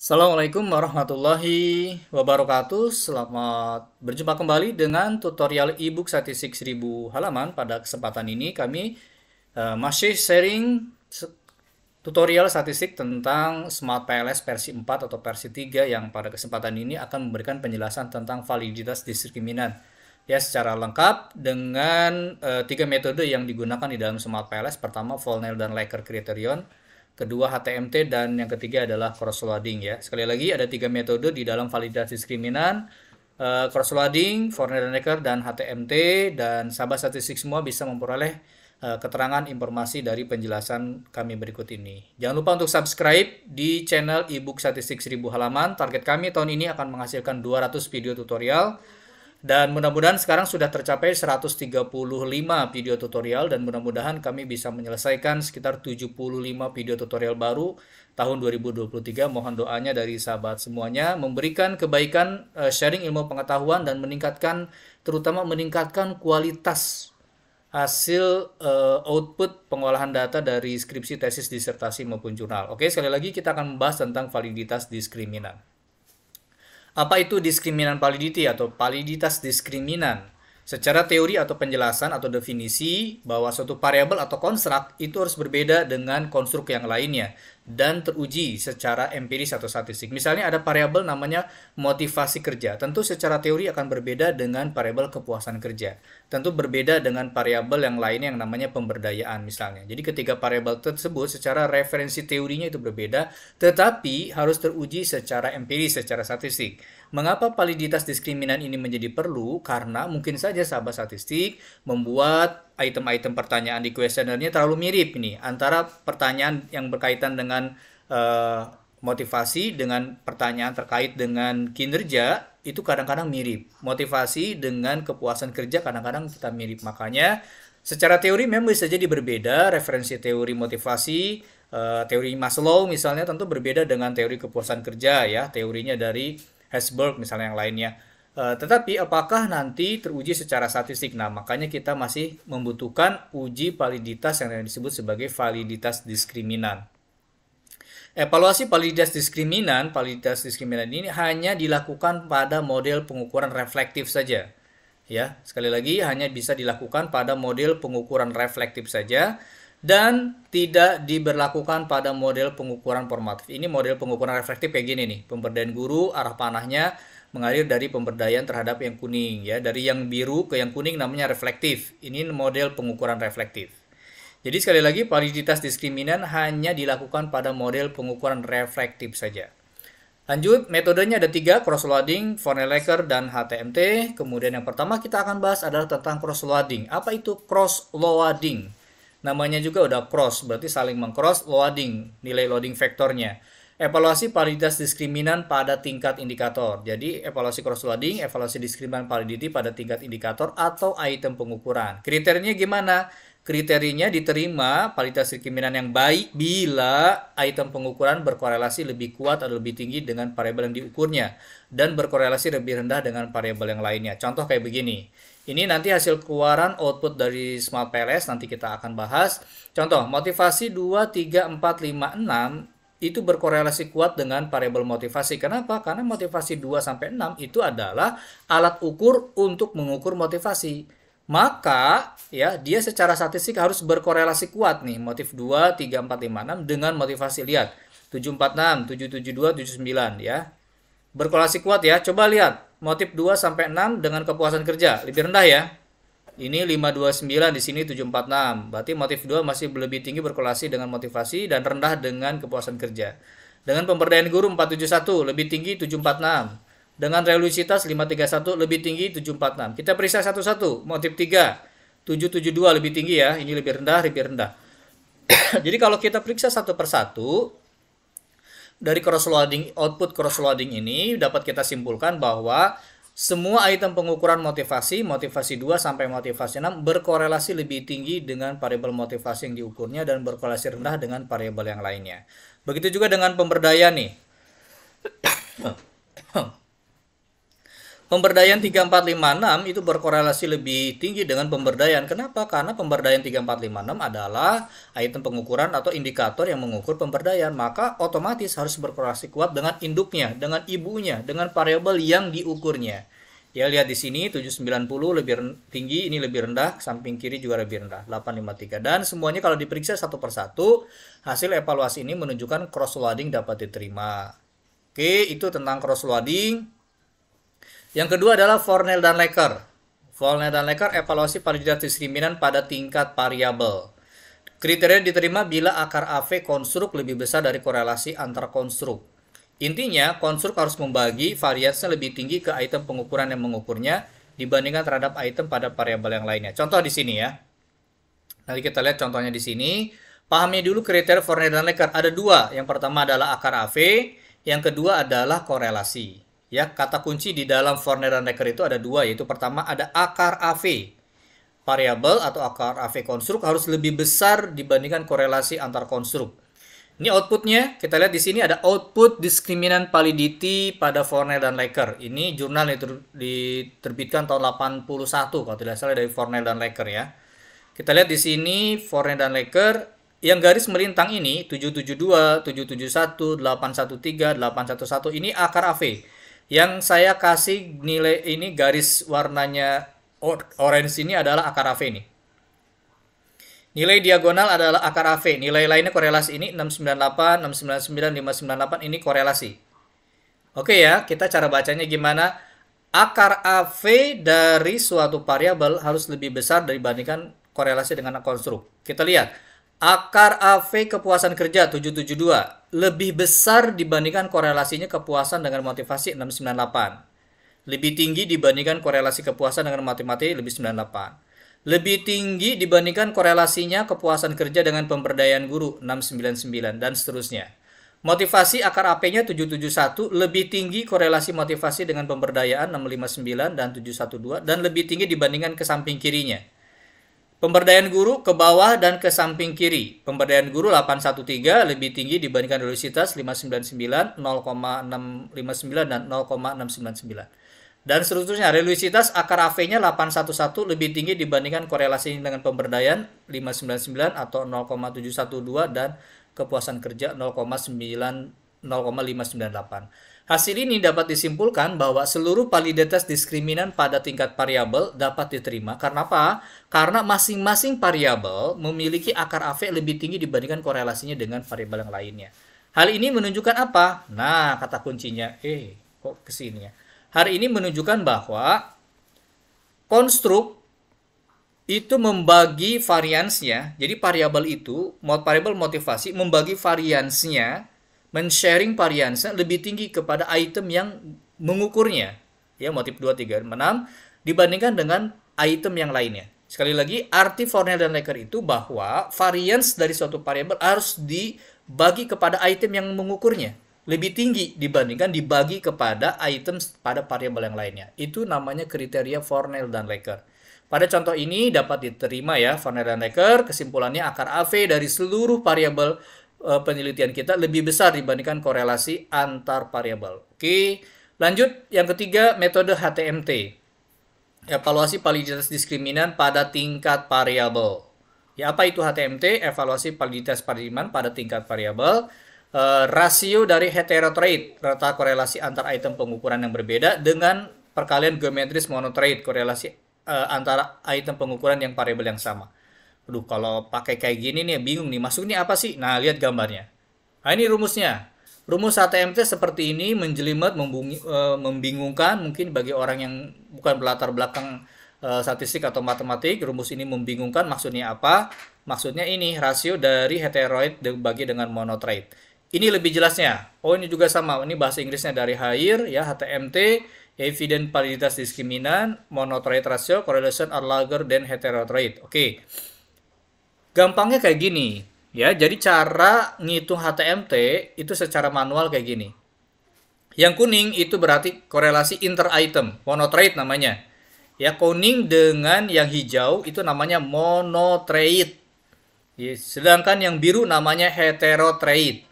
Assalamualaikum warahmatullahi wabarakatuh. Selamat berjumpa kembali dengan tutorial ebook statistik 1000 halaman. Pada kesempatan ini kami uh, masih sharing tutorial statistik tentang Smart PLS versi 4 atau versi 3 yang pada kesempatan ini akan memberikan penjelasan tentang validitas diskriminan ya secara lengkap dengan uh, tiga metode yang digunakan di dalam Smart PLS. Pertama, Volnell dan Laker Criterion kedua HTMT, dan yang ketiga adalah cross-loading ya. Sekali lagi ada tiga metode di dalam validasi diskriminan uh, cross-loading, Foreigner Hacker, dan HTMT, dan sahabat statistik semua bisa memperoleh uh, keterangan informasi dari penjelasan kami berikut ini. Jangan lupa untuk subscribe di channel ebook statistik 1000 halaman. Target kami tahun ini akan menghasilkan 200 video tutorial dan mudah-mudahan sekarang sudah tercapai 135 video tutorial dan mudah-mudahan kami bisa menyelesaikan sekitar 75 video tutorial baru tahun 2023. Mohon doanya dari sahabat semuanya memberikan kebaikan eh, sharing ilmu pengetahuan dan meningkatkan terutama meningkatkan kualitas hasil uh, output pengolahan data dari skripsi, tesis, disertasi maupun jurnal. Oke, sekali lagi kita akan membahas tentang validitas diskriminan. Apa itu diskriminan validity atau validitas diskriminan? Secara teori atau penjelasan atau definisi bahwa suatu variabel atau konstruk itu harus berbeda dengan konstruk yang lainnya dan teruji secara empiris atau statistik. Misalnya ada variabel namanya motivasi kerja. Tentu secara teori akan berbeda dengan variabel kepuasan kerja. Tentu berbeda dengan variabel yang lainnya yang namanya pemberdayaan misalnya. Jadi ketiga variabel tersebut secara referensi teorinya itu berbeda, tetapi harus teruji secara empiris, secara statistik. Mengapa validitas diskriminan ini menjadi perlu? Karena mungkin saja sahabat statistik membuat item-item pertanyaan di kuesionernya terlalu mirip ini antara pertanyaan yang berkaitan dengan uh, motivasi dengan pertanyaan terkait dengan kinerja itu kadang-kadang mirip. Motivasi dengan kepuasan kerja kadang-kadang kita mirip. Makanya secara teori memang bisa jadi berbeda referensi teori motivasi uh, teori Maslow misalnya tentu berbeda dengan teori kepuasan kerja ya, teorinya dari Hesburgh misalnya yang lainnya. Eh, tetapi apakah nanti teruji secara statistik? Nah, makanya kita masih membutuhkan uji validitas yang disebut sebagai validitas diskriminan. Evaluasi validitas diskriminan, validitas diskriminan ini hanya dilakukan pada model pengukuran reflektif saja. Ya, sekali lagi hanya bisa dilakukan pada model pengukuran reflektif saja dan tidak diberlakukan pada model pengukuran formatif. Ini model pengukuran reflektif kayak gini nih, pemberdayaan guru arah panahnya mengalir dari pemberdayaan terhadap yang kuning ya dari yang biru ke yang kuning namanya reflektif ini model pengukuran reflektif jadi sekali lagi validitas diskriminan hanya dilakukan pada model pengukuran reflektif saja lanjut metodenya ada tiga cross loading, Vonnegut dan HTMT kemudian yang pertama kita akan bahas adalah tentang cross loading apa itu cross loading namanya juga udah cross berarti saling mengcross loading nilai loading vektornya Evaluasi validitas diskriminan pada tingkat indikator. Jadi, evaluasi cross-loading, evaluasi diskriminan validity pada tingkat indikator atau item pengukuran. Kriterinya gimana? Kriterinya diterima validitas diskriminan yang baik bila item pengukuran berkorelasi lebih kuat atau lebih tinggi dengan variabel yang diukurnya dan berkorelasi lebih rendah dengan variabel yang lainnya. Contoh kayak begini. Ini nanti hasil keluaran output dari Smart PLS nanti kita akan bahas. Contoh, motivasi 2, 3, 4, 5, 6 itu berkorelasi kuat dengan variabel motivasi. Kenapa? Karena motivasi 2 sampai 6 itu adalah alat ukur untuk mengukur motivasi. Maka ya dia secara statistik harus berkorelasi kuat nih motif 2, 3, 4, 5, 6 dengan motivasi lihat 7, 7, 7, 4, 6, 2, 7, 9 ya. Berkorelasi kuat ya. Coba lihat motif 2 sampai 6 dengan kepuasan kerja lebih rendah ya. Ini 529 di sini 746. Berarti motif 2 masih lebih tinggi berkolasi dengan motivasi dan rendah dengan kepuasan kerja. Dengan pemberdayaan guru 471 lebih tinggi 746. Dengan religiositas 531 lebih tinggi 746. Kita periksa satu-satu. Motif 3 772 lebih tinggi ya. Ini lebih rendah, lebih rendah. Jadi kalau kita periksa satu persatu dari cross loading output cross loading ini dapat kita simpulkan bahwa semua item pengukuran motivasi, motivasi 2 sampai motivasi 6 berkorelasi lebih tinggi dengan variabel motivasi yang diukurnya dan berkorelasi rendah dengan variabel yang lainnya. Begitu juga dengan pemberdayaan nih. Pemberdayaan 3456 itu berkorelasi lebih tinggi dengan pemberdayaan. Kenapa? Karena pemberdayaan 3456 adalah item pengukuran atau indikator yang mengukur pemberdayaan. Maka otomatis harus berkorelasi kuat dengan induknya, dengan ibunya, dengan variabel yang diukurnya. Ya, lihat di sini 790 lebih tinggi, ini lebih rendah, samping kiri juga lebih rendah, 853. Dan semuanya kalau diperiksa satu persatu, hasil evaluasi ini menunjukkan cross-loading dapat diterima. Oke, itu tentang cross-loading. Yang kedua adalah Fornell dan Lecker. Fornell dan Lecker evaluasi paritas diskriminan pada tingkat variabel. Kriteria diterima bila akar AV konstruk lebih besar dari korelasi antar konstruk. Intinya, konstruk harus membagi variasinya lebih tinggi ke item pengukuran yang mengukurnya dibandingkan terhadap item pada variabel yang lainnya. Contoh di sini ya. Nanti kita lihat contohnya di sini. Pahami dulu kriteria Fornell dan Lecker. Ada dua. Yang pertama adalah akar AV, yang kedua adalah korelasi. Ya, kata kunci di dalam Forner dan Dekker itu ada dua, yaitu pertama ada akar AV. Variabel atau akar AV konstruk harus lebih besar dibandingkan korelasi antar konstruk. Ini outputnya, kita lihat di sini ada output diskriminan validity pada Fornell dan Laker. Ini jurnal yang diterbitkan tahun 81 kalau tidak salah dari Fornell dan Laker ya. Kita lihat di sini Fornell dan Laker yang garis melintang ini 772, 771, 813, 811 ini akar AV. Yang saya kasih nilai ini garis warnanya orange ini adalah akar AV ini. Nilai diagonal adalah akar AV. Nilai lainnya korelasi ini 698, 699, 598 ini korelasi. Oke ya, kita cara bacanya gimana? Akar AV dari suatu variabel harus lebih besar dibandingkan korelasi dengan konstruk. Kita lihat. Akar AV kepuasan kerja 772 lebih besar dibandingkan korelasinya kepuasan dengan motivasi 698. Lebih tinggi dibandingkan korelasi kepuasan dengan matematik lebih 98. Lebih tinggi dibandingkan korelasinya kepuasan kerja dengan pemberdayaan guru 699 dan seterusnya. Motivasi akar AP-nya 771 lebih tinggi korelasi motivasi dengan pemberdayaan 659 dan 712 dan lebih tinggi dibandingkan ke samping kirinya Pemberdayaan guru ke bawah dan ke samping kiri. Pemberdayaan guru 813 lebih tinggi dibandingkan universitas 599, 0,659 dan 0,699. Dan seterusnya, reluisitas akar AV-nya 811 lebih tinggi dibandingkan korelasi dengan pemberdayaan 599 atau 0,712 dan kepuasan kerja 0,9 0,598. Hasil ini dapat disimpulkan bahwa seluruh validitas diskriminan pada tingkat variabel dapat diterima. Karena apa? Karena masing-masing variabel memiliki akar afek lebih tinggi dibandingkan korelasinya dengan variabel yang lainnya. Hal ini menunjukkan apa? Nah, kata kuncinya, eh, kok kesini ya? Hari ini menunjukkan bahwa konstruk itu membagi variansnya. Jadi variabel itu, variabel motivasi membagi variansnya men-sharing variansnya lebih tinggi kepada item yang mengukurnya ya motif 2 3 6 dibandingkan dengan item yang lainnya. Sekali lagi arti Fornell dan Lecker itu bahwa variance dari suatu variabel harus dibagi kepada item yang mengukurnya lebih tinggi dibandingkan dibagi kepada item pada variabel yang lainnya. Itu namanya kriteria Fornell dan Lecker. Pada contoh ini dapat diterima ya Fornell dan Lecker kesimpulannya akar AV dari seluruh variabel Eh, penelitian kita lebih besar dibandingkan korelasi antar variabel. Oke, lanjut yang ketiga metode HTMT. Evaluasi validitas diskriminan pada tingkat variabel. Ya, apa itu HTMT? Evaluasi validitas paradigman pada tingkat variabel. Uh, rasio dari heterotrade, rata korelasi antar item pengukuran yang berbeda dengan perkalian geometris monotrade, korelasi uh, antara item pengukuran yang variabel yang sama. Aduh, kalau pakai kayak gini nih bingung nih, maksudnya apa sih? Nah, lihat gambarnya. Nah, ini rumusnya. Rumus HTMT seperti ini menjelimet, membungi, e, membingungkan mungkin bagi orang yang bukan berlatar belakang e, statistik atau matematik. Rumus ini membingungkan maksudnya apa? Maksudnya ini rasio dari heteroid dibagi dengan monotrait Ini lebih jelasnya. Oh, ini juga sama. Ini bahasa Inggrisnya dari Hire ya HTMT evident validitas diskriminan, monotrait ratio, correlation are larger than heterotrade. Oke. Okay. Gampangnya kayak gini, ya. Jadi cara ngitung HTMT itu secara manual kayak gini. Yang kuning itu berarti korelasi inter item, monotrade namanya. Ya, kuning dengan yang hijau itu namanya monotrade. Ya, sedangkan yang biru namanya heterotrade.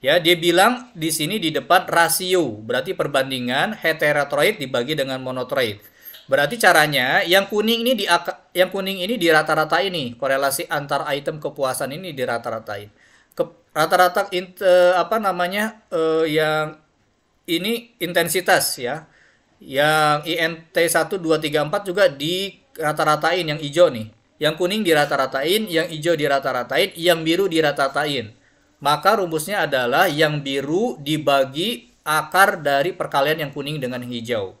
Ya, dia bilang di sini di depan rasio, berarti perbandingan heterotrade dibagi dengan monotrade. Berarti caranya yang kuning ini di yang kuning ini dirata rata ini korelasi antar item kepuasan ini dirata-ratain. Rata-rata apa namanya uh, yang ini intensitas ya. Yang INT 1 2 3 4 juga di rata-ratain yang hijau nih. Yang kuning dirata-ratain, yang hijau dirata-ratain, yang biru dirata-ratain. Maka rumusnya adalah yang biru dibagi akar dari perkalian yang kuning dengan hijau.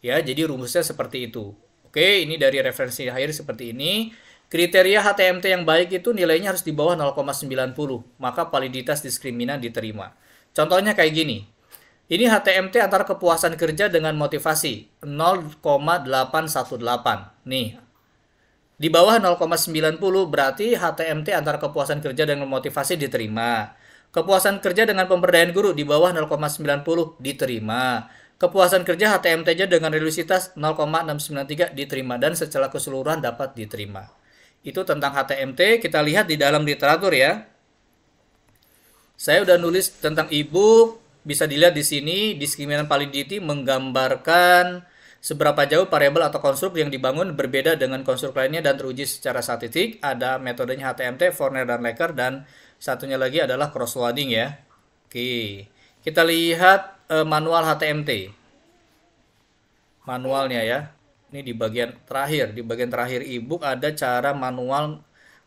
Ya, jadi rumusnya seperti itu. Oke, ini dari referensi akhir seperti ini. Kriteria HTMT yang baik itu nilainya harus di bawah 0,90, maka validitas diskriminan diterima. Contohnya kayak gini. Ini HTMT antara kepuasan kerja dengan motivasi 0,818. Nih. Di bawah 0,90 berarti HTMT antara kepuasan kerja dengan motivasi diterima. Kepuasan kerja dengan pemberdayaan guru di bawah 0,90 diterima. Kepuasan kerja HTMT-nya dengan relusitas 0,693 diterima dan secara keseluruhan dapat diterima. Itu tentang HTMT, kita lihat di dalam literatur ya. Saya udah nulis tentang ibu, bisa dilihat di sini, diskriminan validity menggambarkan seberapa jauh variabel atau konstruk yang dibangun berbeda dengan konstruk lainnya dan teruji secara statistik. Ada metodenya HTMT, Forner dan Lecker, dan satunya lagi adalah cross-loading ya. Oke, kita lihat eh, manual HTMT. Manualnya ya. Ini di bagian terakhir, di bagian terakhir ebook ada cara manual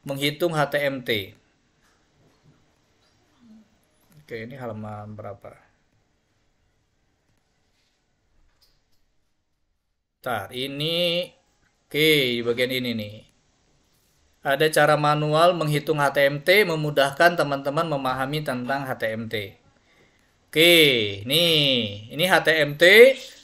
menghitung HTMT. Oke, ini halaman berapa? tar ini oke di bagian ini nih. Ada cara manual menghitung HTMT memudahkan teman-teman memahami tentang HTMT. Oke, nih, ini HTMT.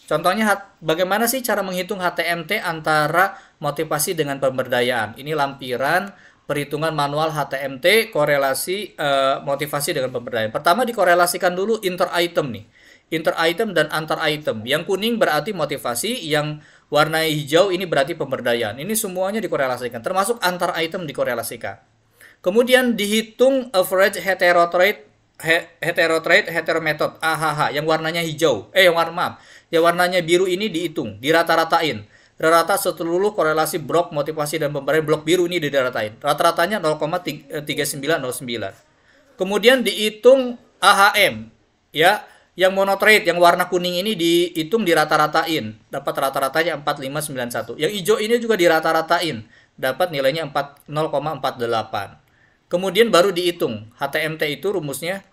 Contohnya bagaimana sih cara menghitung HTMT antara motivasi dengan pemberdayaan? Ini lampiran perhitungan manual HTMT korelasi uh, motivasi dengan pemberdayaan. Pertama dikorelasikan dulu inter item nih. Inter item dan antar item. Yang kuning berarti motivasi, yang warna hijau ini berarti pemberdayaan. Ini semuanya dikorelasikan, termasuk antar item dikorelasikan. Kemudian dihitung average heterotrade he heterotrade heteromethod AHH yang warnanya hijau eh yang warna maaf yang warnanya biru ini dihitung dirata-ratain rata-rata seluruh korelasi blok motivasi dan pemberian blok biru ini diratain rata-ratanya 0,3909 kemudian dihitung AHM ya yang monotrade yang warna kuning ini dihitung dirata-ratain dapat rata-ratanya 4591 yang hijau ini juga dirata-ratain dapat nilainya 4 0,48 Kemudian baru dihitung. HTMT itu rumusnya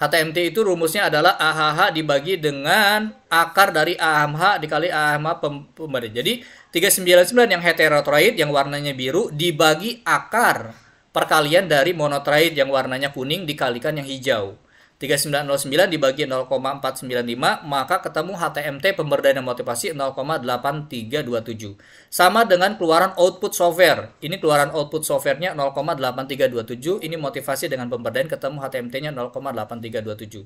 HTMT itu rumusnya adalah AHH dibagi dengan akar dari AMH dikali AMH pemberat. Jadi 399 yang heterotroid yang warnanya biru dibagi akar perkalian dari monotroid yang warnanya kuning dikalikan yang hijau. 3909 dibagi 0,495 maka ketemu HTMT pemberdayaan dan motivasi 0,8327. Sama dengan keluaran output software. Ini keluaran output softwarenya 0,8327, ini motivasi dengan pemberdayaan ketemu HTMT-nya 0,8327.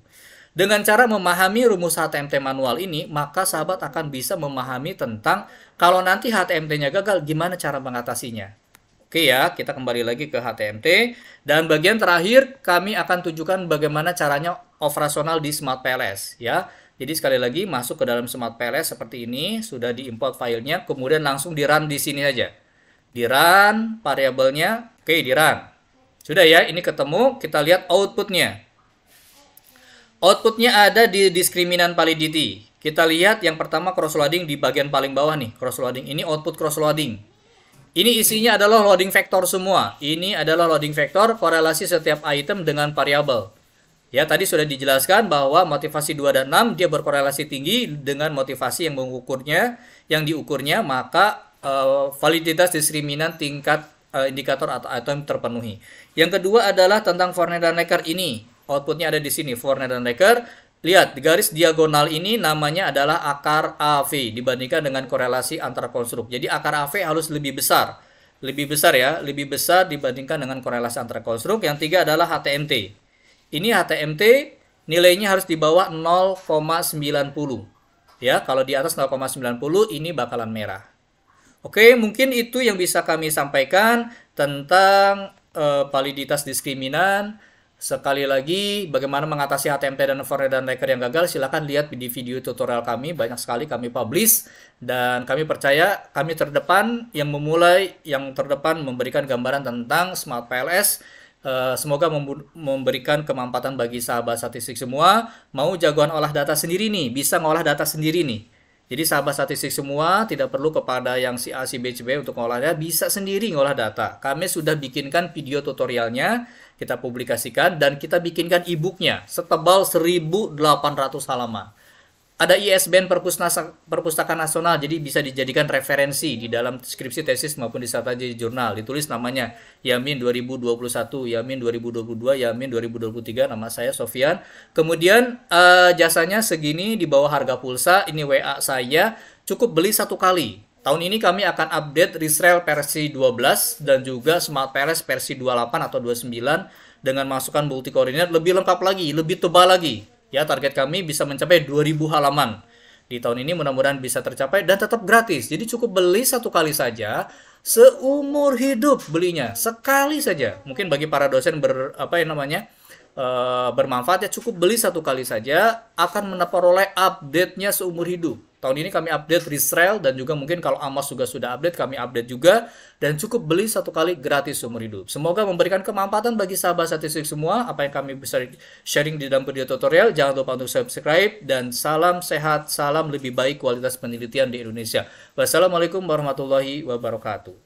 Dengan cara memahami rumus HTMT manual ini, maka sahabat akan bisa memahami tentang kalau nanti HTMT-nya gagal gimana cara mengatasinya. Oke ya, kita kembali lagi ke HTMT. Dan bagian terakhir kami akan tunjukkan bagaimana caranya operasional di Smart PLS ya. Jadi sekali lagi masuk ke dalam Smart PLS seperti ini, sudah diimport filenya, kemudian langsung di run di sini aja. Di run variabelnya, oke di run. Sudah ya, ini ketemu, kita lihat outputnya. Outputnya ada di diskriminan validity. Kita lihat yang pertama cross loading di bagian paling bawah nih, cross loading. Ini output cross loading ini isinya adalah loading factor semua. Ini adalah loading factor korelasi setiap item dengan variabel. Ya, tadi sudah dijelaskan bahwa motivasi 2 dan 6 dia berkorelasi tinggi dengan motivasi yang mengukurnya, yang diukurnya, maka uh, validitas diskriminan tingkat uh, indikator atau item terpenuhi. Yang kedua adalah tentang Fortnite dan Laker ini. Outputnya ada di sini, Fortnite dan Laker Lihat, garis diagonal ini namanya adalah akar AV dibandingkan dengan korelasi antar konstruk. Jadi akar AV harus lebih besar. Lebih besar ya, lebih besar dibandingkan dengan korelasi antar konstruk. Yang tiga adalah HTMT. Ini HTMT nilainya harus di bawah 0,90. Ya, kalau di atas 0,90 ini bakalan merah. Oke, mungkin itu yang bisa kami sampaikan tentang uh, validitas diskriminan Sekali lagi, bagaimana mengatasi HTMT dan forex dan Laker e yang gagal, silahkan lihat di video tutorial kami. Banyak sekali kami publish, dan kami percaya kami terdepan yang memulai, yang terdepan memberikan gambaran tentang Smart PLS. Eh, semoga memberikan kemampatan bagi sahabat statistik semua. Mau jagoan olah data sendiri nih, bisa ngolah data sendiri nih. Jadi sahabat statistik semua tidak perlu kepada yang si A, si B, si B untuk mengolahnya bisa sendiri mengolah data. Kami sudah bikinkan video tutorialnya, kita publikasikan, dan kita bikinkan e-booknya setebal 1800 halaman ada ISBN Perpustakaan Nasional jadi bisa dijadikan referensi di dalam skripsi tesis maupun disertasi jurnal ditulis namanya Yamin 2021 Yamin 2022 Yamin 2023 nama saya Sofian kemudian eh, jasanya segini di bawah harga pulsa ini WA saya cukup beli satu kali Tahun ini kami akan update Resrail versi 12 dan juga Smart Palace versi 28 atau 29 dengan masukan multi koordinat lebih lengkap lagi, lebih tebal lagi. Ya, target kami bisa mencapai 2000 halaman. Di tahun ini mudah-mudahan bisa tercapai dan tetap gratis. Jadi cukup beli satu kali saja seumur hidup belinya sekali saja. Mungkin bagi para dosen ber apa yang namanya? Uh, bermanfaat ya cukup beli satu kali saja akan mendapat oleh update-nya seumur hidup Tahun ini kami update Israel dan juga mungkin kalau Amas juga sudah update, kami update juga. Dan cukup beli satu kali gratis seumur hidup. Semoga memberikan kemampatan bagi sahabat statistik semua. Apa yang kami bisa sharing di dalam video tutorial. Jangan lupa untuk subscribe. Dan salam sehat, salam lebih baik kualitas penelitian di Indonesia. Wassalamualaikum warahmatullahi wabarakatuh.